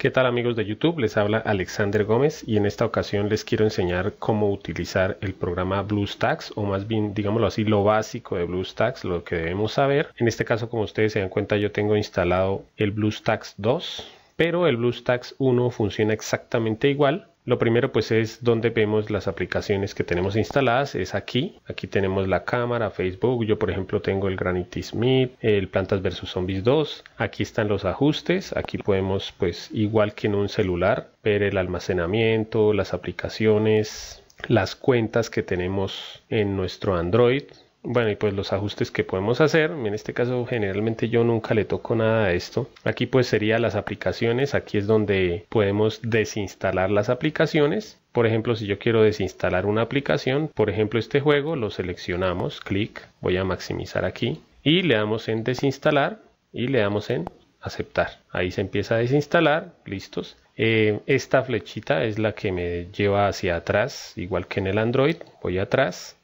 ¿Qué tal amigos de YouTube? Les habla Alexander Gómez y en esta ocasión les quiero enseñar cómo utilizar el programa BlueStacks o más bien digámoslo así lo básico de BlueStacks, lo que debemos saber. En este caso como ustedes se dan cuenta yo tengo instalado el BlueStacks 2 pero el BlueStacks 1 funciona exactamente igual lo primero pues es donde vemos las aplicaciones que tenemos instaladas, es aquí. Aquí tenemos la cámara, Facebook, yo por ejemplo tengo el Granite Smith, el Plantas vs Zombies 2. Aquí están los ajustes, aquí podemos pues igual que en un celular ver el almacenamiento, las aplicaciones, las cuentas que tenemos en nuestro Android, bueno, y pues los ajustes que podemos hacer, en este caso generalmente yo nunca le toco nada a esto. Aquí pues sería las aplicaciones, aquí es donde podemos desinstalar las aplicaciones. Por ejemplo, si yo quiero desinstalar una aplicación, por ejemplo este juego, lo seleccionamos, clic, voy a maximizar aquí y le damos en desinstalar y le damos en aceptar. Ahí se empieza a desinstalar, listos. Eh, esta flechita es la que me lleva hacia atrás, igual que en el Android, voy atrás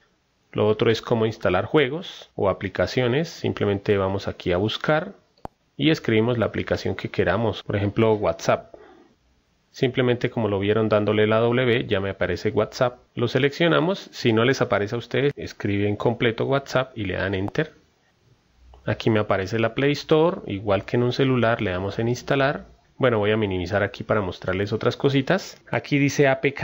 lo otro es cómo instalar juegos o aplicaciones. Simplemente vamos aquí a buscar y escribimos la aplicación que queramos. Por ejemplo, WhatsApp. Simplemente como lo vieron dándole la W ya me aparece WhatsApp. Lo seleccionamos. Si no les aparece a ustedes, escriben completo WhatsApp y le dan Enter. Aquí me aparece la Play Store. Igual que en un celular le damos en instalar. Bueno, voy a minimizar aquí para mostrarles otras cositas. Aquí dice APK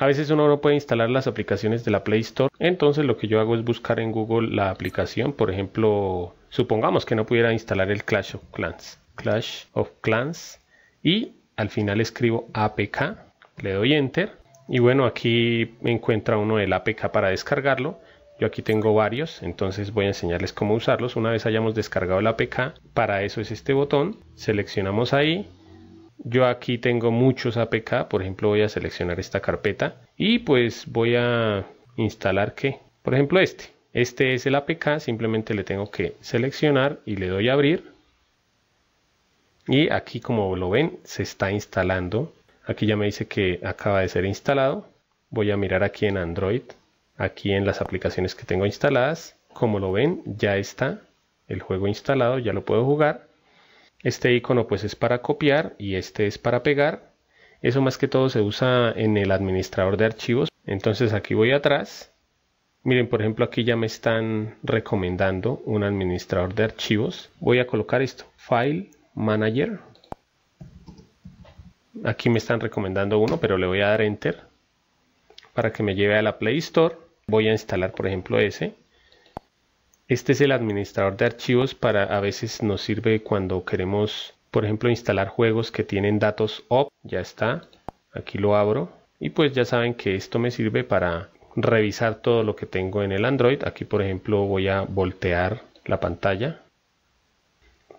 a veces uno no puede instalar las aplicaciones de la Play Store, entonces lo que yo hago es buscar en Google la aplicación, por ejemplo, supongamos que no pudiera instalar el Clash of Clans, Clash of Clans, y al final escribo APK, le doy Enter, y bueno, aquí encuentra uno el APK para descargarlo. Yo aquí tengo varios, entonces voy a enseñarles cómo usarlos. Una vez hayamos descargado el APK, para eso es este botón. Seleccionamos ahí, yo aquí tengo muchos APK, por ejemplo voy a seleccionar esta carpeta y pues voy a instalar que, por ejemplo este. Este es el APK, simplemente le tengo que seleccionar y le doy a abrir. Y aquí como lo ven se está instalando. Aquí ya me dice que acaba de ser instalado. Voy a mirar aquí en Android, aquí en las aplicaciones que tengo instaladas. Como lo ven ya está el juego instalado, ya lo puedo jugar. Este icono pues es para copiar y este es para pegar. Eso más que todo se usa en el administrador de archivos. Entonces aquí voy atrás. Miren, por ejemplo, aquí ya me están recomendando un administrador de archivos. Voy a colocar esto, File Manager. Aquí me están recomendando uno, pero le voy a dar Enter para que me lleve a la Play Store. Voy a instalar, por ejemplo, ese. Este es el administrador de archivos para a veces nos sirve cuando queremos, por ejemplo, instalar juegos que tienen datos op. Ya está, aquí lo abro y pues ya saben que esto me sirve para revisar todo lo que tengo en el Android. Aquí, por ejemplo, voy a voltear la pantalla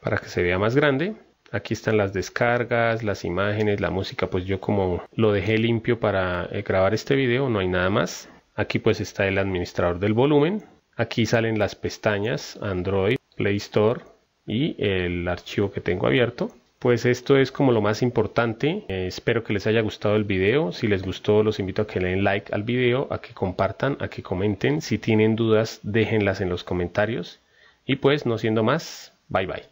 para que se vea más grande. Aquí están las descargas, las imágenes, la música. Pues yo como lo dejé limpio para eh, grabar este video, no hay nada más. Aquí pues está el administrador del volumen. Aquí salen las pestañas Android, Play Store y el archivo que tengo abierto. Pues esto es como lo más importante. Eh, espero que les haya gustado el video. Si les gustó, los invito a que le den like al video, a que compartan, a que comenten. Si tienen dudas, déjenlas en los comentarios. Y pues, no siendo más, bye bye.